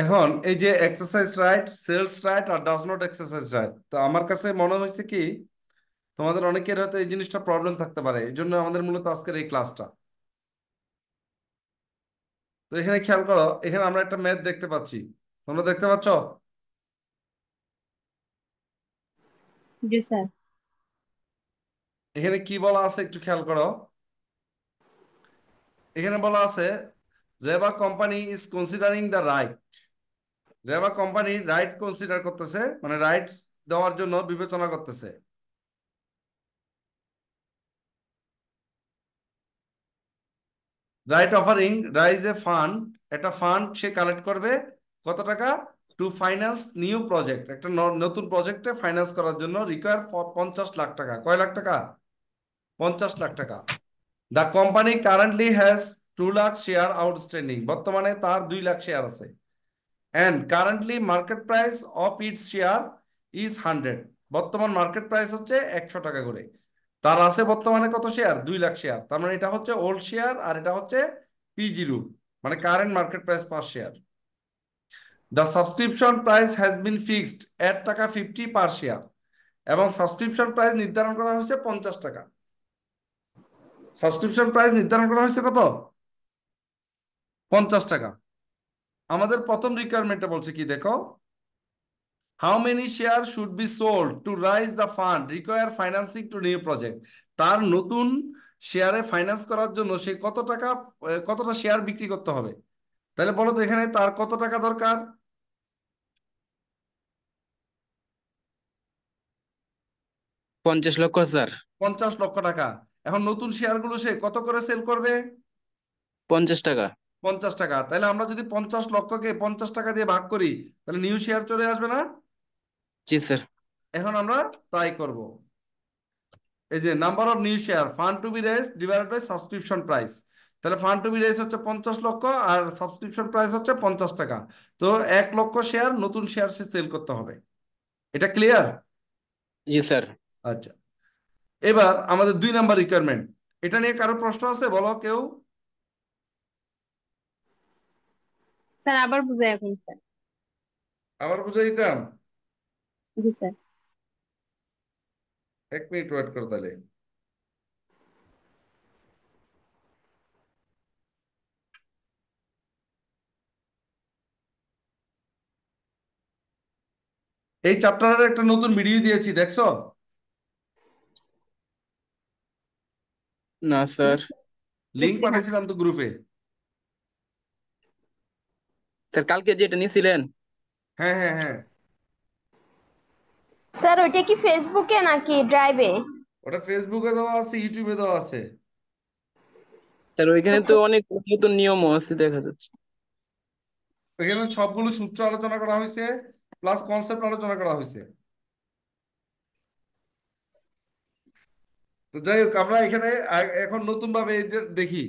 এখন এই যে এক্সারসাইজ রাইট সেলস রাইট আর ডাজ নট এক্সারসাইজ রাইট তো আমার কাছে মনে হয়েছে কি তোমাদের অনেকের হয়তো এই জিনিসটা প্রবলেম থাকতে পারে এই জন্য আমাদের মূলত আজকের এই ক্লাসটা তো এখানে খেয়াল করো এখানে আমরা একটা ম্যাথ দেখতে পাচ্ছি তোমরা দেখতে পাচ্ছ স্যার এখানে কি বলা আছে একটু খেয়াল করো এখানে বলা আছে Reba company is considering the right Reba company right consider করতেছে মানে রাইট দেওয়ার জন্য বিবেচনা করতেছে right offering raise a fund একটা ফান্ড সে কালেক্ট করবে কত টাকা টু ফাইন্যান্স নিউ প্রজেক্ট একটা নতুন প্রজেক্টে ফাইন্যান্স করার জন্য রিকোয়ার পঞ্চাশ লাখ টাকা কয় লাখ টাকা পঞ্চাশ লাখ টাকা the company currently has two lakh share outstanding বর্তমানে তার দুই লাখ শেয়ার আছে and currently market price of its share is 100 বর্তমান মার্কেট প্রাইস হচ্ছে 100 টাকা করে তার আছে বর্তমানে কত শেয়ার 2 লাখ শেয়ার তার মানে এটা হচ্ছে ওল্ড শেয়ার আর এটা হচ্ছে পি জিরো মানে current market price per share the subscription price has been fixed এক টাকা ফিফটি পার শেয়ার এবং সাবস্ক্রিপশন প্রাইস নির্ধারণ করা হয়েছে পঞ্চাশ টাকা সাবস্ক্রিপশন প্রাইস নির্ধারণ করা হয়েছে কত পঞ্চাশ টাকা আমাদের প্রথম রিকোয়ারমেন্টটা বলছে কি দেখো how many share should be sold to raise the fund require financing to new project তার নতুন শেয়ারে ফাইন্যান্স করার জন্য সে কত টাকা কতটা শেয়ার বিক্রি করতে হবে তাহলে বলো তো এখানে তার কত টাকা দরকার পঞ্চাশ লক্ষ স্যার পঞ্চাশ লক্ষ টাকা এখন নতুন শেয়ারগুলো সে কত করে সেল করবে পঞ্চাশ টাকা পঞ্চাশ টাকা তাহলে আমরা যদি পঞ্চাশ লক্ষকে পঞ্চাশ টাকা দিয়ে ভাগ করি তাহলে নিউ শেয়ার চলে আসবে না জি স্যার এখন আমরা তাই করব এই যে number of new share fund to be raise divided by subscription price তাহলে ফান্ড টু বি রেস হচ্ছে পঞ্চাশ লক্ষ আর সাবস্ক্রিপশন প্রাইস হচ্ছে পঞ্চাশ টাকা তো এক লক্ষ শেয়ার নতুন শেয়ার সে সেল করতে হবে এটা ক্লিয়ার জি স্যার আচ্ছা এবার আমাদের দুই নাম্বার রিকোয়ারমেন্ট এটা নিয়ে কারো প্রশ্ন আছে বলো কেউ স্যার আবার বুঝাই এখন স্যার আবার বুঝাই দিতাম জি স্যার এক মিনিট ওয়েট কর তাহলে এই চ্যাপ্টারের একটা নতুন ভিডিও দিয়েছি দেখছো না স্যার লিংক পাঠাইছিলাম তো গ্রুপে স্যার কালকে যেটা নিছিলেন হ্যাঁ হ্যাঁ হ্যাঁ স্যার ওটা কি ফেসবুকে নাকি ড্রাইভে ওটা ফেসবুকে দেওয়া আছে ইউটিউবে দেওয়া আছে স্যার ওইখানে তো অনেক নতুন নিয়মও আছে দেখা যাচ্ছে এখানে সবগুলো সূত্র আলোচনা করা হয়েছে প্লাস কনসেপ্ট আলোচনা করা হয়েছে তো যাই হোক আমরা এখানে এখন নতুন ভাবে দেখি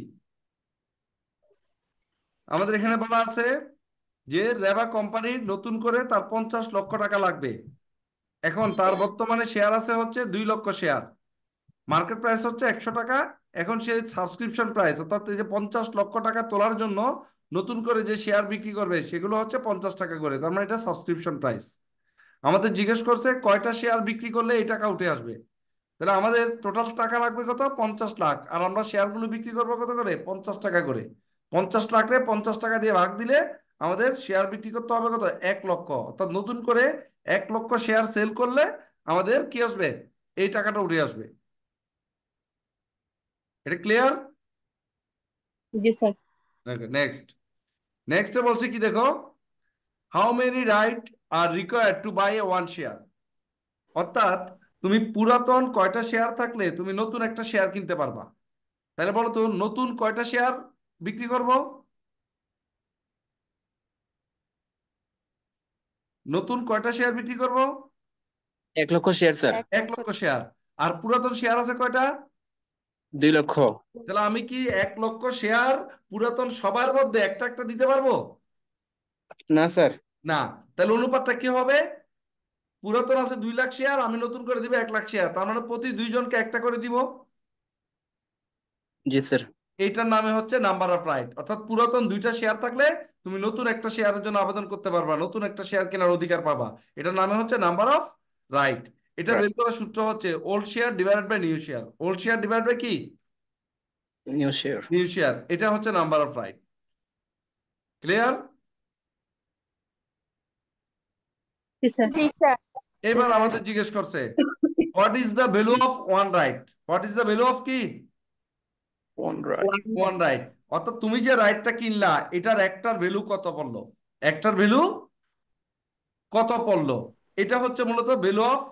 আমাদের এখানে বলা আছে যে রেবা কোম্পানির নতুন করে তার পঞ্চাশ লক্ষ টাকা লাগবে এখন তার বর্তমানে শেয়ার আছে হচ্ছে দুই লক্ষ শেয়ার মার্কেট প্রাইস হচ্ছে একশো টাকা এখন সে সাবস্ক্রিপশন প্রাইস অর্থাৎ যে পঞ্চাশ লক্ষ টাকা তোলার জন্য নতুন করে যে শেয়ার বিক্রি করবে সেগুলো হচ্ছে পঞ্চাশ টাকা করে তার মানে এটা সাবস্ক্রিপশন প্রাইস আমাদের জিজ্ঞেস করছে কয়টা শেয়ার বিক্রি করলে এই টাকা উঠে আসবে তাহলে আমাদের টোটাল টাকা লাগবে কত পঞ্চাশ লাখ আর আমরা শেয়ারগুলো বিক্রি করবো কত করে পঞ্চাশ টাকা করে পঞ্চাশ লাখ রে পঞ্চাশ টাকা দিয়ে ভাগ দিলে আমাদের শেয়ার বিক্রি করতে হবে কত এক লক্ষ অর্থাৎ নতুন করে এক লক্ষ শেয়ার সেল করলে আমাদের কি আসবে এই টাকাটা উঠে আসবে এটা ক্লিয়ার নেক্সট বলছি বলছে কি দেখো how many right are require to buy a one share অর্থাৎ তুমি পুরাতন কয়টা শেয়ার থাকলে তুমি নতুন একটা শেয়ার কিনতে পারবা তাহলে বলো তো নতুন কয়টা শেয়ার বিক্রি করবো নতুন কয়টা শেয়ার বিক্রি করব এক লক্ষ শেয়ার স্যার এক লক্ষ শেয়ার আর পুরাতন শেয়ার আছে কয়টা দুই লক্ষ তাহলে আমি কি এক লক্ষ শেয়ার পুরাতন সবার মধ্যে একটা একটা দিতে পারবো না স্যার না তাহলে অনুপাতটা কি হবে পুরাতন আছে দুই লাখ শেয়ার আমি নতুন করে দিব এক লাখ শেয়ার তার মানে প্রতি দুইজনকে একটা করে দিব জি স্যার এইটার নামে হচ্ছে নাম্বার অফ রাইট অর্থাৎ পুরাতন দুইটা শেয়ার থাকলে তুমি নতুন একটা শেয়ারের জন্য আবেদন করতে পারবা নতুন একটা শেয়ার কেনার অধিকার পাবা এটার নামে হচ্ছে নাম্বার অফ রাইট এটা বের করার সূত্র হচ্ছে old share divided by new share old share divide by কি নিউ শেয়ার নিউ শেয়ার এটা হচ্ছে নাম্বার অফ রাইট ক্লিয়ার এবার আমাদের জিজ্ঞেস করছে what is the value of one right what is the value of কি ওয়ান রাইট ওয়ান রাইট অর্থাৎ তুমি যে রাইটটা কিনলা এটার একটার ভ্যালু কত পড়লো একটার ভ্যালু কত পড়লো এটা হচ্ছে মূলত ভ্যালু অফ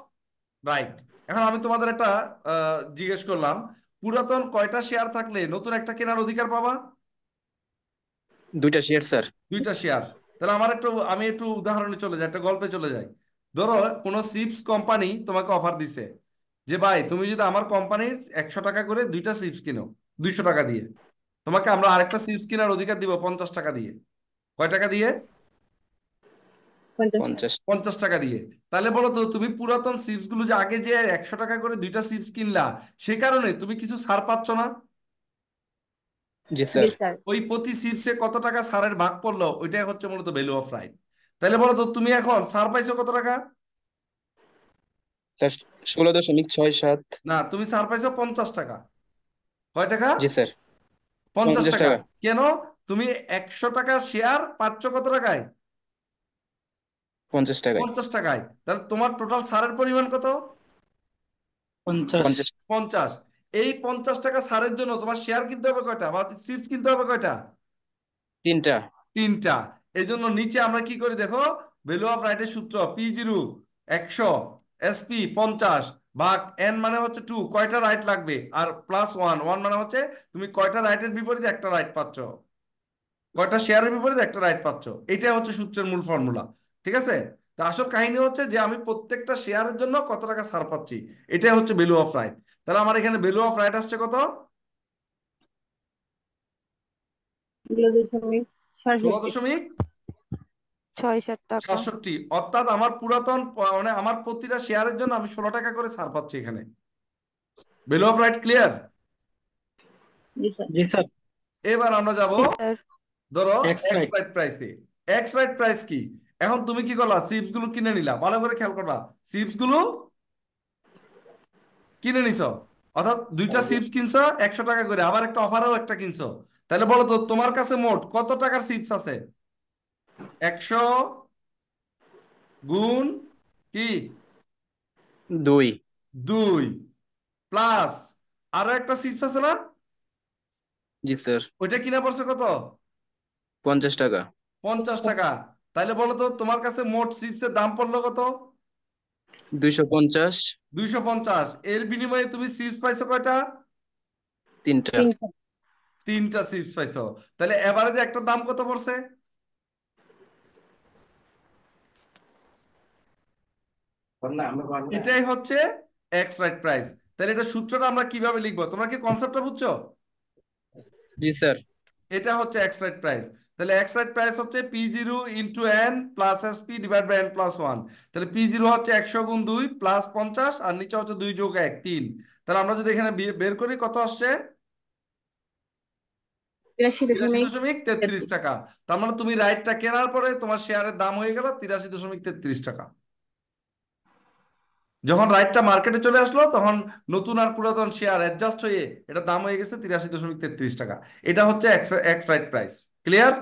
রাইট এখন আমি তোমাদের একটা জিজ্ঞেস করলাম পুরাতন কয়টা শেয়ার থাকলে নতুন একটা কেনার অধিকার পাবা দুইটা শেয়ার স্যার দুইটা শেয়ার তাহলে আমার একটু আমি একটু উদাহরণে চলে যাই একটা গল্পে চলে যাই ধরো কোন সিপস কোম্পানি তোমাকে অফার দিছে যে ভাই তুমি যদি আমার কোম্পানির একশো টাকা করে দুইটা সিপস কিনো দুইশো টাকা দিয়ে তোমাকে আমরা আরেকটা সিপ কেনার অধিকার দিব পঞ্চাশ টাকা দিয়ে কয় টাকা দিয়ে পঞ্চাশ টাকা দিয়ে তাহলে বলো তো তুমি পুরাতন সিপস গুলো যে আগে যে একশো টাকা করে দুইটা সিপস কিনলা সে কারণে তুমি কিছু ছাড় পাচ্ছ না ওই প্রতি সিপসে কত টাকা সারের ভাগ পড়লো ওইটাই হচ্ছে মূলত ভ্যালু অফ রাইট তাহলে বলো তো তুমি এখন সার পাইছো কত টাকা ষোলো দশমিক ছয় সাত না তুমি সার পাইছো পঞ্চাশ টাকা কয় টাকা জি স্যার পঞ্চাশ টাকা কেন তুমি একশো টাকা শেয়ার পাচ্ছ কত টাকায় পঞ্চাশ টাকায় পঞ্চাশ টাকায় তাহলে তোমার টোটাল সারের পরিমাণ কত পঞ্চাশ এই পঞ্চাশ টাকা সারের জন্য তোমার শেয়ার কিনতে হবে কয়টা বা সিপস কিনতে হবে কয়টা তিনটা তিনটা এই জন্য নিচে আমরা কি করি দেখো ভ্যালু অফ রাইটের সূত্র পি জিরো একশো এসপি পঞ্চাশ ভাগ এন মানে হচ্ছে টু কয়টা রাইট লাগবে আর প্লাস ওয়ান ওয়ান মানে হচ্ছে তুমি কয়টা রাইটের বিপরীতে একটা রাইট পাচ্ছ কয়টা শেয়ারের বিপরীতে একটা রাইট পাচ্ছ এটাই হচ্ছে সূত্রের মূল ফর্মুলা ঠিক আছে তা আসল কাহিনী হচ্ছে যে আমি প্রত্যেকটা শেয়ারের জন্য কত টাকা ছাড় পাচ্ছি এটাই হচ্ছে ভ্যালু অফ রাইট তাহলে আমার এখানে ভ্যালু অফ রাইট আসছে কত দশমিক ছয় অর্থাৎ আমার পুরাতন মানে আমার প্রতিটা শেয়ারের জন্য আমি ষোলো টাকা করে ছাড় পাচ্ছি এখানে বিল অফ রাইট ক্লিয়ার এবার আমরা যাব ধরো এক্স রাইট প্রাইস কি এখন তুমি কি করলা চিপস গুলো কিনে নিলা ভালো করে খেয়াল করবা চিপস গুলো কিনে নিছ অর্থাৎ দুইটা চিপস হ্যাঁ। কিনছো একশো টাকা করে আবার একটা অফারও একটা কিনছো তাহলে বলো তো তোমার কাছে মোট কত টাকার চিপস আছে একশো গুণ কি দুই দুই প্লাস আরো একটা চিপস আছে না জি স্যার ওইটা কিনা পড়ছে কত পঞ্চাশ টাকা পঞ্চাশ টাকা তাহলে বলো তো তোমার কাছে মোট চিপসের দাম পড়লো কত দুইশো পঞ্চাশ দুইশো পঞ্চাশ এর বিনিময়ে তুমি চিপস পাইছো কয়টা তিনটা তিনটা চিপস পাইছো তাহলে এভারেজ একটা দাম কত পড়ছে এটাই হচ্ছে এক্স রাইট প্রাইস তাহলে এটা সূত্রটা আমরা কিভাবে লিখবো তোমরা কি কনসেপ্টটা বুঝছো জি স্যার এটা হচ্ছে এক্স রাইট প্রাইস তাহলে এক্স রাইট প্রাইস হচ্ছে P zero into N plus S P divide by N plus one তাহলে পি জিরো হচ্ছে একশো গুণ দুই প্লাস পঞ্চাশ আর নিচে হচ্ছে দুই যোগ এক তিন তাহলে আমরা যদি এখানে বের করি কত আসছে দশমিক তেত্রিশ টাকা তার মানে তুমি রাইটটা কেনার পরে তোমার শেয়ারের দাম হয়ে গেল তিরাশি দশমিক তেত্রিশ টাকা যখন রাইটটা মার্কেটে চলে আসলো তখন নতুন আর পুরাতন শেয়ার অ্যাডজাস্ট হয়ে এটা দাম হয়ে গেছে তিরাশি দশমিক তেত্রিশ টাকা এটা হচ্ছে এক্স রাইট প্রাইস ক্লিয়ার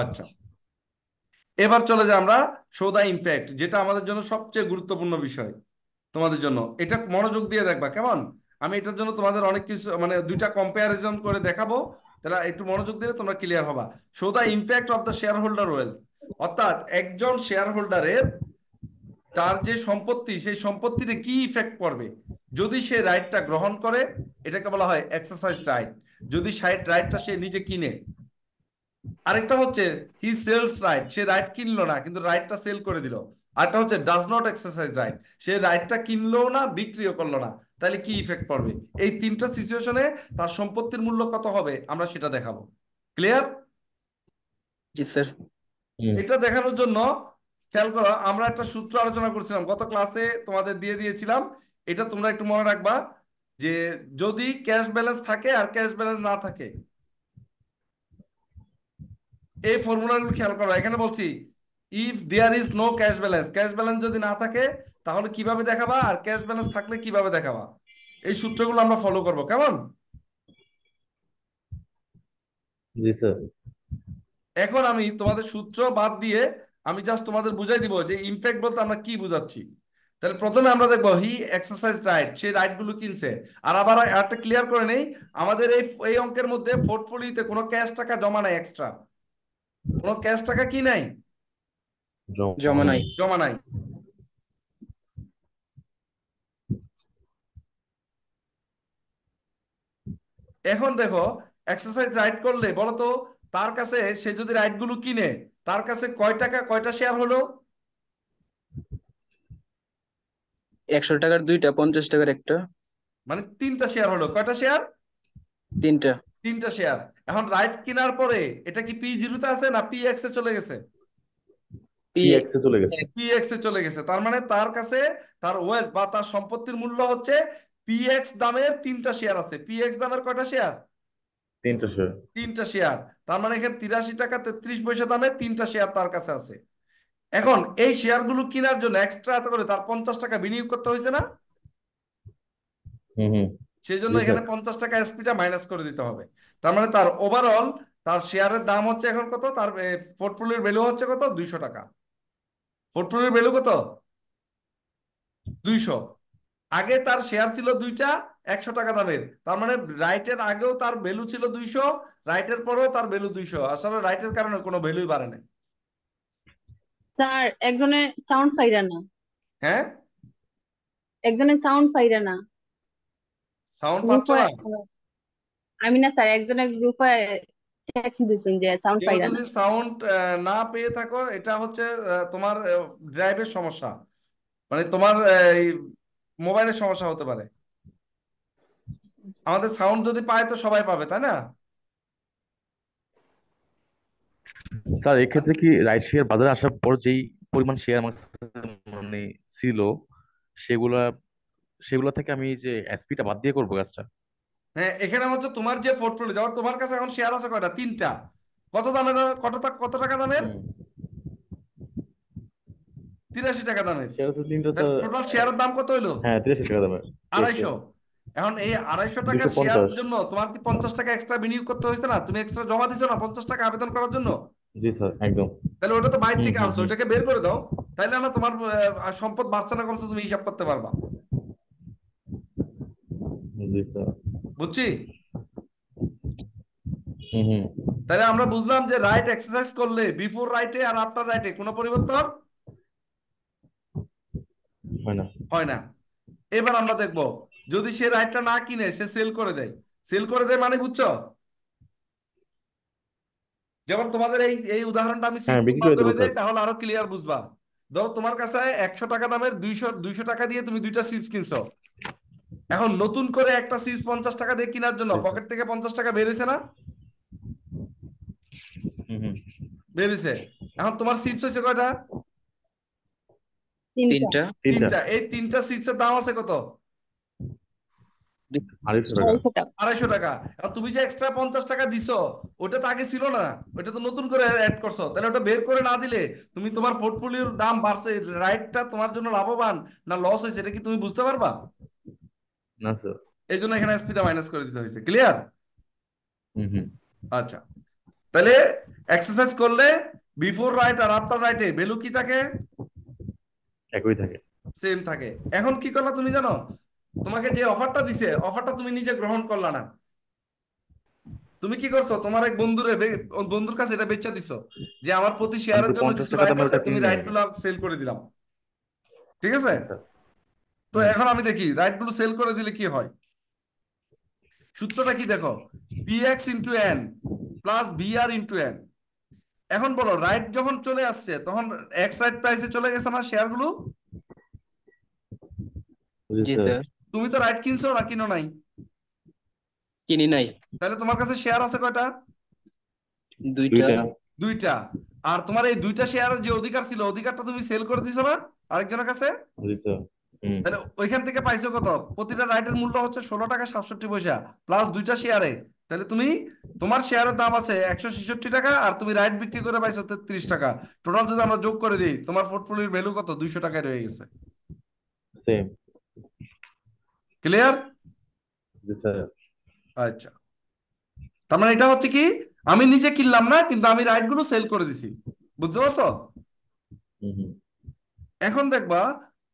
আচ্ছা এবার চলে যাই আমরা সৌদা ইম্প্যাক্ট যেটা আমাদের জন্য সবচেয়ে গুরুত্বপূর্ণ বিষয় তোমাদের জন্য এটা মনোযোগ দিয়ে দেখবা কেমন আমি এটার জন্য তোমাদের অনেক কিছু মানে দুইটা কম্পারিজন করে দেখাবো তাহলে একটু মনোযোগ দিলে তোমরা ক্লিয়ার হবা সৌদা impact of the shareholder wealth অর্থাৎ একজন শেয়ার হোল্ডারের তার যে সম্পত্তি সেই সম্পত্তিতে কি ইফেক্ট পড়বে যদি সে রাইটটা গ্রহণ করে এটাকে বলা হয় এক্সারসাইজ রাইট যদি সাইট রাইটটা সে নিজে কিনে আরেকটা হচ্ছে হি সেলস রাইট সে রাইট কিনলো না কিন্তু রাইটটা সেল করে দিল আরেকটা হচ্ছে ডাজ নট এক্সারসাইজ রাইট সে রাইটটা কিনলো না বিক্রিও করলো না তাহলে কি ইফেক্ট পড়বে এই তিনটা সিচুয়েশনে তার সম্পত্তির মূল্য কত হবে আমরা সেটা দেখাবো ক্লিয়ার জি স্যার এটা দেখানোর জন্য খেয়াল করো আমরা একটা সূত্র আলোচনা করছিলাম গত ক্লাসে তোমাদের দিয়ে দিয়েছিলাম এটা তোমরা একটু মনে রাখবা যে যদি ক্যাশ ব্যালেন্স থাকে আর ক্যাশ ব্যালেন্স না থাকে এই ফর্মুলাগুলো খেয়াল করো এখানে বলছি if there is no cash balance cash balance যদি না থাকে তাহলে কিভাবে দেখাবা আর ক্যাশ ব্যালেন্স থাকলে কিভাবে দেখাবা এই সূত্রগুলো আমরা ফলো করব কেমন জি স্যার এখন আমি তোমাদের সূত্র বাদ দিয়ে আমি জাস্ট তোমাদের বুঝাই দিব যে ইনফ্যাক্ট বলতে আমরা কি বুঝাচ্ছি তাহলে প্রথমে আমরা দেখবো হি এক্সারসাইজ রাইট সেই রাইট গুলো কিনছে আর আবার একটা ক্লিয়ার করে নেই আমাদের এই এই অঙ্কের মধ্যে পোর্টফোলিওতে কোনো ক্যাশ টাকা জমা নাই এক্সট্রা কোনো ক্যাশ টাকা কি নাই জমা নাই জমা নাই এখন দেখো এক্সারসাইজ রাইট করলে বলতো তার কাছে সে যদি গুলো কিনে তার কাছে কয় টাকা কয়টা শেয়ার হলো একশো টাকার দুইটা পঞ্চাশ টাকার একটা মানে তিনটা শেয়ার হলো কয়টা শেয়ার তিনটা তিনটা শেয়ার এখন রাইট কেনার পরে এটা কি পি জিরোতে আছে না পি এক্স এ চলে গেছে পি এক্স এ চলে গেছে পিএক্স এ চলে গেছে তার মানে তার কাছে তার ওয়েলথ বা তার সম্পত্তির মূল্য হচ্ছে পি এক্স দামের তিনটা শেয়ার আছে পিএক্স দামের কয়টা শেয়ার তিনটা শেয়ার তার মানে এখানে তিরাশি টাকা তেত্রিশ পয়সা দামে তিনটা শেয়ার তার কাছে আছে এখন এই শেয়ারগুলো কেনার জন্য এক্সট্রা এত করে তার পঞ্চাশ টাকা বিনিয়োগ করতে হয়েছে না সেই জন্য এখানে পঞ্চাশ টাকা এসপিটা মাইনাস করে দিতে হবে তার মানে তার ওভারঅল তার শেয়ারের দাম হচ্ছে এখন কত তার পোর্টফোলিওর ভ্যালু হচ্ছে কত দুইশো টাকা পোর্টফোলিওর ভ্যালু কত দুইশো আগে তার শেয়ার ছিল দুইটা একশো টাকা দামের তার মানে রাইটের আগেও তার ভ্যালু ছিল দুইশো রাইটের পরেও তার ভ্যালু দুইশো আসলে রাইটের কারণে কোনো ভ্যালুই বাড়ে হ্যাঁ? না স্যার একজনে সাউন্ড ফাইরা না হ্যাঁ একজনে সাউন্ড ফাইরা না সাউন্ড পাচ্ছ না আমি না স্যার একজনে গ্রুপে যদি সাউন্ড না পেয়ে থাকো এটা হচ্ছে তোমার ড্রাইভের সমস্যা মানে তোমার এই মোবাইলের সমস্যা হতে পারে আমাদের সাউন্ড যদি পায় তো সবাই পাবে তাই না স্যার এক্ষেত্রে কি রাইট শেয়ার বাজারে আসার পর যেই পরিমাণ শেয়ার আমার মানে ছিল সেগুলা সেগুলো থেকে আমি যে এসপিটা বাদ দিয়ে করবো কাজটা হ্যাঁ এখানে হচ্ছে তোমার যে পোর্টফোলিও যেমন তোমার কাছে এখন শেয়ার আছে কয়টা তিনটা কত দামে কত কত টাকা দামের তিরাশি টাকা দামের টোটাল শেয়ারের দাম কত হইলো হ্যাঁ তিরাশি টাকা দামের আড়াইশো এখন এই আড়াইশো টাকা শেয়ার জন্য তোমার কি পঞ্চাশ টাকা এক্সট্রা বিনিয়োগ করতে হয়েছে না তুমি এক্সট্রা জমা দিছো না পঞ্চাশ টাকা আবেদন করার জন্য জি স্যার একদম তাহলে ওটা তো বাইরে থেকে আসছো ওটাকে বের করে দাও তাহলে না তোমার সম্পদ বাড়ছে না কমছে তুমি হিসাব করতে পারবা জি স্যার বুঝছি তাহলে আমরা বুঝলাম যে রাইট এক্সারসাইজ করলে বিফোর রাইটে আর আফটার রাইটে কোনো পরিবর্তন হয় না এবার আমরা দেখবো যদি সে রাইটটা না কিনে সে সেল করে দেয় সেল করে দেয় মানে বুঝছো যেমন তোমাদের এই এই উদাহরণটা আমি হ্যাঁ, তাহলে আরো ক্লিয়ার বুঝবা ধরো তোমার কাছে একশো টাকা দামের দুইশো দুইশো টাকা দিয়ে তুমি দুইটা চিপস কিনছো এখন নতুন করে একটা চিপস পঞ্চাশ টাকা দিয়ে কেনার জন্য পকেট থেকে পঞ্চাশ টাকা বেড়েছে না বেরিয়েছে এখন তোমার চিপস হয়েছে কয়টা তিনটা তিনটা এই তিনটা চিপসের দাম আছে কত আড়াইশো টাকা আর তুমি যে এক্সট্রা পঞ্চাশ টাকা দিছো ওটা তো আগে ছিল না ওটা তো নতুন করে অ্যাড করছো তাহলে ওটা বের করে না দিলে তুমি তোমার পোর্টফোলিওর দাম বাড়ছে রাইটটা তোমার জন্য লাভবান না লস হয়েছে এটা কি তুমি বুঝতে পারবা না স্যার এই জন্য এখানে এসপিটা মাইনাস করে দিতে হয়েছে ক্লিয়ার আচ্ছা তাহলে এক্সারসাইজ করলে বিফোর রাইট আর আফটার রাইটে ভ্যালু কি থাকে একই থাকে সেম থাকে এখন কি করলা তুমি জানো তোমাকে যে অফারটা দিছে অফারটা তুমি নিজে গ্রহণ করলা না তুমি কি করছো তোমার এক বন্ধুরে বন্ধুর কাছে এটা বেচা দিছো যে আমার প্রতি শেয়ারের জন্য কিছু রাইট আছে তুমি রাইট গুলো সেল করে দিলাম ঠিক আছে আচ্ছা। তো এখন আমি দেখি রাইট গুলো সেল করে দিলে কি হয় সূত্রটা কি দেখো px into n plus vr into n এখন বলো রাইট যখন চলে আসছে তখন এক্স রাইট প্রাইসে চলে গেছে না শেয়ারগুলো জি স্যার তুমি তো রাইট কিনছো না কিনো নাই কিনি নাই তাহলে তোমার কাছে শেয়ার আছে কয়টা দুইটা দুইটা আর তোমার এই দুইটা শেয়ারের যে অধিকার ছিল অধিকারটা তুমি সেল করে দিছো না আরেকজনের কাছে তাহলে ওইখান থেকে পাইছো কত প্রতিটা রাইটের মূল্য হচ্ছে ষোলো টাকা সাতষট্টি পয়সা প্লাস দুইটা শেয়ারে তাহলে তুমি তোমার শেয়ারের দাম আছে একশো ছেষট্টি টাকা আর তুমি রাইট বিক্রি করে পাইছো তেত্রিশ টাকা টোটাল যদি আমরা যোগ করে দিই তোমার পোর্টফোলিওর ভ্যালু কত দুইশো টাকায় রয়ে গেছে সেম ক্লিয়ার আচ্ছা তার মানে এটা হচ্ছে কি আমি নিজে কিনলাম না কিন্তু আমি রাইট গুলো সেল করে দিছি বুঝতে পারছ এখন দেখবা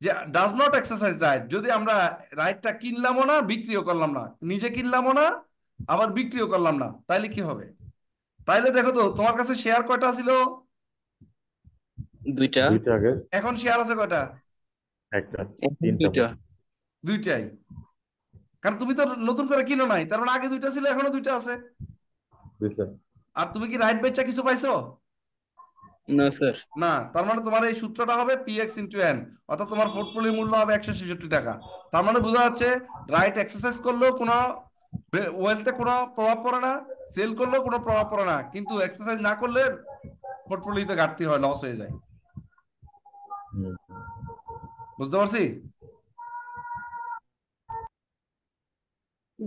যে ডাজ নট এক্সারসাইজ রাইট যদি আমরা রাইটটা কিনলামও না বিক্রিও করলাম না নিজে কিনলামও না আবার বিক্রিও করলাম না তাইলে কি হবে তাইলে দেখো তো তোমার কাছে শেয়ার কয়টা ছিল দুইটা এখন শেয়ার আছে কয়টা একটা দুইটা দুইটাই কারণ তুমি তো নতুন করে কিনো নাই তার মানে আগে দুইটা ছিল এখনো দুইটা আছে আর তুমি কি রাইট বেচা কিছু পাইছো না স্যার না তার মানে তোমার এই সূত্রটা হবে px ইনটু n অর্থাৎ তোমার পোর্টফোলিও মূল্য হবে 166 টাকা তার মানে বোঝা যাচ্ছে রাইট এক্সারসাইজ করলেও কোনো ওয়েলথে কোনো প্রভাব পড়ে না সেল করলেও কোনো প্রভাব পড়ে না কিন্তু এক্সারসাইজ না করলে পোর্টফোলিওতে ঘাটতি হয় লস হয়ে যায় বুঝতে পারছি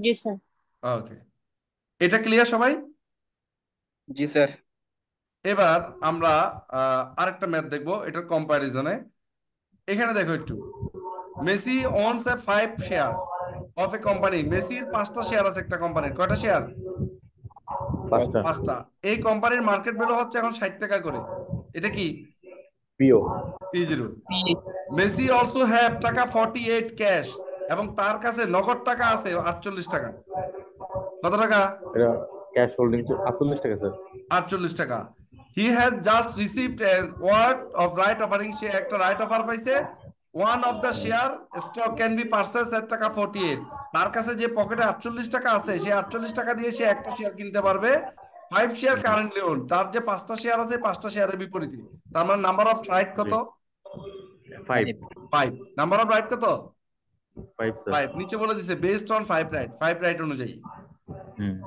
জি স্যার ওকে এটা ক্লিয়ার সবাই জি স্যার এবার আমরা আরেকটা ম্যাথ দেখব এটার কম্প্যারিজনে এখানে দেখো একটু Messi owns a five share of a company মেসির পাঁচটা শেয়ার আছে একটা কোম্পানির কয়টা শেয়ার পাঁচটা এই কোম্পানির মার্কেট ভ্যালু হচ্ছে এখন ষাট টাকা করে এটা কি পিও P zero Messi also have taka forty eight cash এবং তার কাছে নগদ টাকা আছে আটচল্লিশ টাকা কত টাকা ক্যাশ হোল্ডিং আটচল্লিশ টাকা স্যার আটচল্লিশ টাকা he has just received word of right offering সে একটা রাইট অফার পাইছে one of the share stock can be purchase at taka forty eight তার কাছে যে পকেটে আটচল্লিশ টাকা আছে সে আটচল্লিশ টাকা দিয়ে সে একটা শেয়ার কিনতে পারবে ফাইভ শেয়ার কারেন্টলি ওন তার যে পাঁচটা শেয়ার আছে পাঁচটা শেয়ারের বিপরীতে তার মানে নাম্বার অফ রাইট কত five five number of right কত ফাইভ ফাইভ নিচে বলে দিছে based on five right five right অনুযায়ী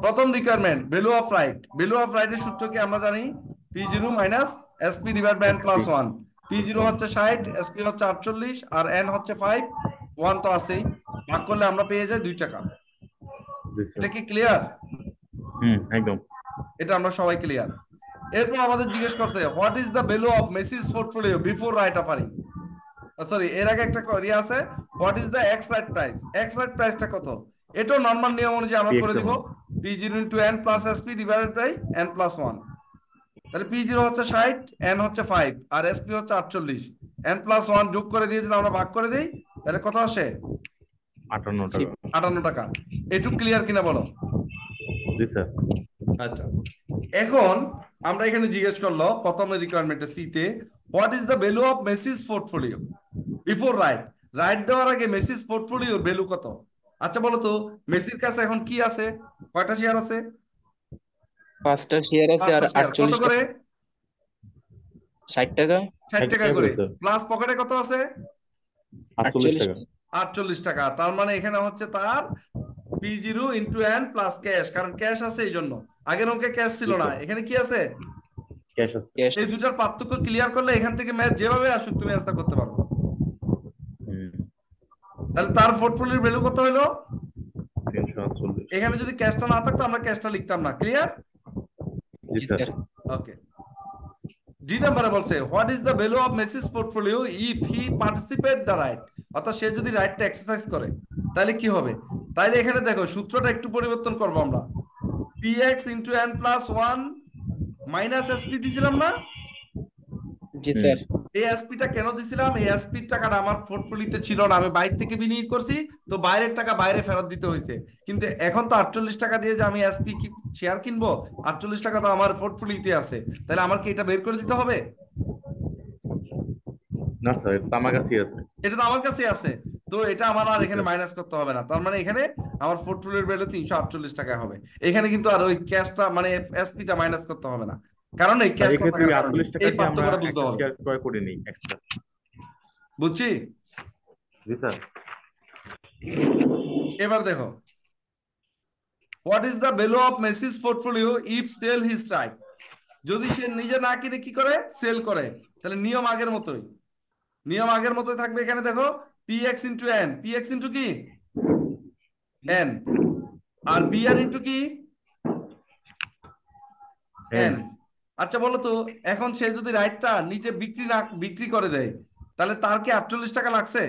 প্রথম requirement value of right value of রাইটের সূত্র কি আমরা জানি P zero minus SP divide by N plus one P zero হচ্ছে ষাট এসপি হচ্ছে আটচল্লিশ আর এন হচ্ছে ফাইভ ওয়ান তো আছেই ভাগ করলে আমরা পেয়ে যাই দুই টাকা এটা কি ক্লিয়ার হুম একদম এটা আমরা সবাই ক্লিয়ার এরপর আমাদের জিজ্ঞেস করতে what is the value of Messi's portfolio before right offering sorry এর আগে একটা ইয়ে আছে what is the ex right price ex right প্রাইসটা কত এটাও নর্মাল নিয়ম অনুযায়ী আমরা করে দিব P zero into N plus SP divided by N plus one তাহলে পি হচ্ছে ষাট এন হচ্ছে ফাইভ আর এসপি হচ্ছে আটচল্লিশ এন প্লাস ওয়ান যোগ করে দিয়ে যদি আমরা ভাগ করে দিই তাহলে কত আসে আটান্ন টাকা আটান্ন টাকা এটু ক্লিয়ার কিনা বলো জি স্যার আচ্ছা এখন আমরা এখানে জিজ্ঞেস করলো প্রথম রিকোয়ারমেন্টে তে what is the value of Messi's portfolio before right right দেওয়ার আগে মেসির পোর্টফোলিওর ভ্যালু কত আচ্ছা বলো তো মেসির কাছে এখন কি আছে কয়টা শেয়ার আছে পাঁচটা শেয়ার আছে আর 48 কত করে 60 টাকা 60 টাকা করে প্লাস পকেটে কত আছে 48 টাকা 48 টাকা তার মানে এখানে হচ্ছে তার P zero into N plus cash কারণ ক্যাশ আছে এই জন্য আগের অঙ্কে ক্যাশ ছিল না এখানে কি আছে ক্যাশ আছে এই দুটার পার্থক্য ক্লিয়ার করলে এখান থেকে ম্যাচ যেভাবে আসুক তুমি অ্যান্সার করতে পারবে তাহলে তার পোর্টফোলিওর ভ্যালু কত হলো এখানে যদি ক্যাশটা না থাকতো আমরা ক্যাশটা লিখতাম না ক্লিয়ার ওকে ডি নাম্বারে বলছে what is the value of Messi's portfolio if he participate the right অর্থাৎ সে যদি রাইটটা এক্সারসাইজ করে তাহলে কি হবে তাহলে এখানে দেখো সূত্রটা একটু পরিবর্তন করবো আমরা P X into N plus one minus SP দিছিলাম না জি স্যার এই এসপিটা কেন দিছিলাম এই টাকাটা আমার পোর্টফোলিওতে ছিল না আমি বাইরে থেকে বিনিয়োগ করছি তো বাইরের টাকা বাইরে ফেরত দিতে হয়েছে কিন্তু এখন তো আটচল্লিশ টাকা দিয়ে যে আমি এসপি শেয়ার কিনবো আটচল্লিশ টাকা তো আমার পোর্টফোলিওতে আছে তাহলে আমার কি এটা বের করে দিতে হবে না স্যার এটা আমার কাছে আছে এটা তো আমার কাছেই আছে তো এটা আমার আর এখানে মাইনাস আচ্ছা। করতে হবে না তার মানে এখানে আমার ফোর্টফোলিওর ভ্যালু তিনশো আটচল্লিশ টাকা হবে এখানে কিন্তু আর ওই ক্যাশটা মানে এসপিটা মাইনাস করতে হবে না কারণ এই ক্যাশ এই পার্থক্যটা বুঝতে হবে ক্রয় করে নেই এক্সট্রা বুঝছি জি স্যার এবার দেখো what is the value of Messi's portfolio if sell his strike যদি সে নিজে না কিনে কি করে সেল করে তাহলে নিয়ম আগের মতোই নিয়ম আগের মতোই থাকবে এখানে দেখো P X into N P X into কি এন আর বি আর ইন্টু কি এন আচ্ছা বলো তো এখন সে যদি রাইটটা নিজে বিক্রি না বিক্রি করে দেয় তাহলে তার কি আটচল্লিশ টাকা লাগছে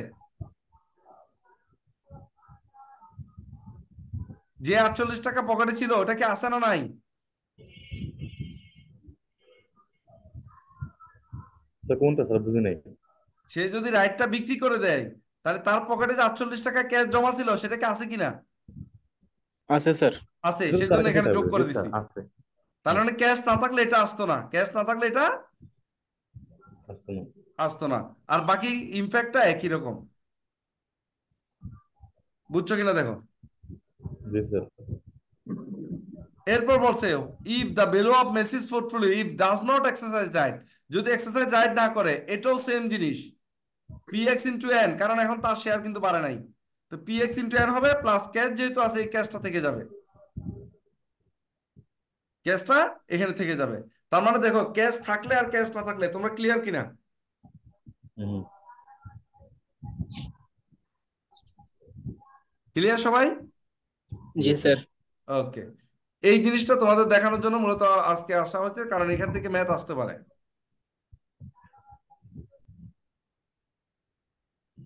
যে আটচল্লিশ টাকা পকেটে ছিল ওটা কি আসে না নাই সে যদি রাইটটা বিক্রি করে দেয় তাহলে তার পকেটে যে আটচল্লিশ টাকা ক্যাশ জমা ছিল সেটা কি আছে কিনা আছে স্যার আছে সেজন্য এখানে যোগ করে দিচ্ছি তার মানে ক্যাশ না থাকলে এটা আসতো না ক্যাশ না থাকলে এটা আসতো না আর বাকি ইমপ্যাক্টটা একই রকম বুঝছো কিনা দেখো এরপর বলছে if the value of Messi's portfolio if does not exercise right যদি এক্সারসাইজ ডাইট না করে এটাও সেম জিনিস পিএক্স ইনটু এন কারণ এখন তার শেয়ার কিন্তু বাড়ে নাই তো পিএক্স ইনটু এন হবে প্লাস ক্যাশ যেহেতু আছে এই ক্যাশটা থেকে যাবে ক্যাশটা এখানে থেকে যাবে তার মানে দেখো ক্যাশ থাকলে আর ক্যাশ না থাকলে তোমরা ক্লিয়ার কিনা ক্লিয়ার সবাই জি স্যার ওকে এই জিনিসটা তোমাদের দেখানোর জন্য মূলত আজকে আসা হচ্ছে কারণ এখান থেকে ম্যাথ আসতে পারে